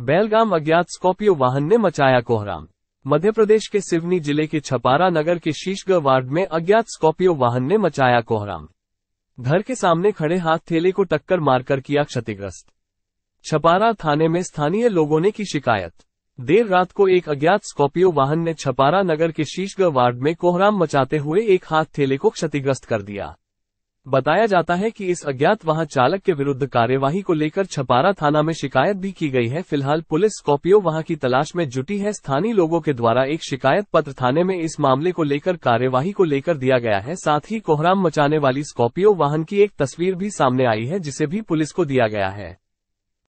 बैलगाम अज्ञात स्कॉर्पियो वाहन ने मचाया कोहराम मध्य प्रदेश के सिवनी जिले के छपारा नगर के शीशगढ़ वार्ड में अज्ञात स्कॉर्पियो वाहन ने मचाया कोहराम घर के सामने खड़े हाथ थैले को टक्कर मारकर किया क्षतिग्रस्त छपारा थाने में स्थानीय लोगों ने की शिकायत देर रात को एक अज्ञात स्कॉर्पियो वाहन ने छपारा नगर के शीशगढ़ वार्ड में कोहराम मचाते हुए एक हाथ थैले को क्षतिग्रस्त कर दिया बताया जाता है कि इस अज्ञात वाहन चालक के विरुद्ध कार्यवाही को लेकर छपारा थाना में शिकायत भी की गई है फिलहाल पुलिस स्कॉर्पियो वहां की तलाश में जुटी है स्थानीय लोगों के द्वारा एक शिकायत पत्र थाने में इस मामले को लेकर कार्यवाही को लेकर दिया गया है साथ ही कोहराम मचाने वाली स्कॉर्पियो वाहन की एक तस्वीर भी सामने आई है जिसे भी पुलिस को दिया गया है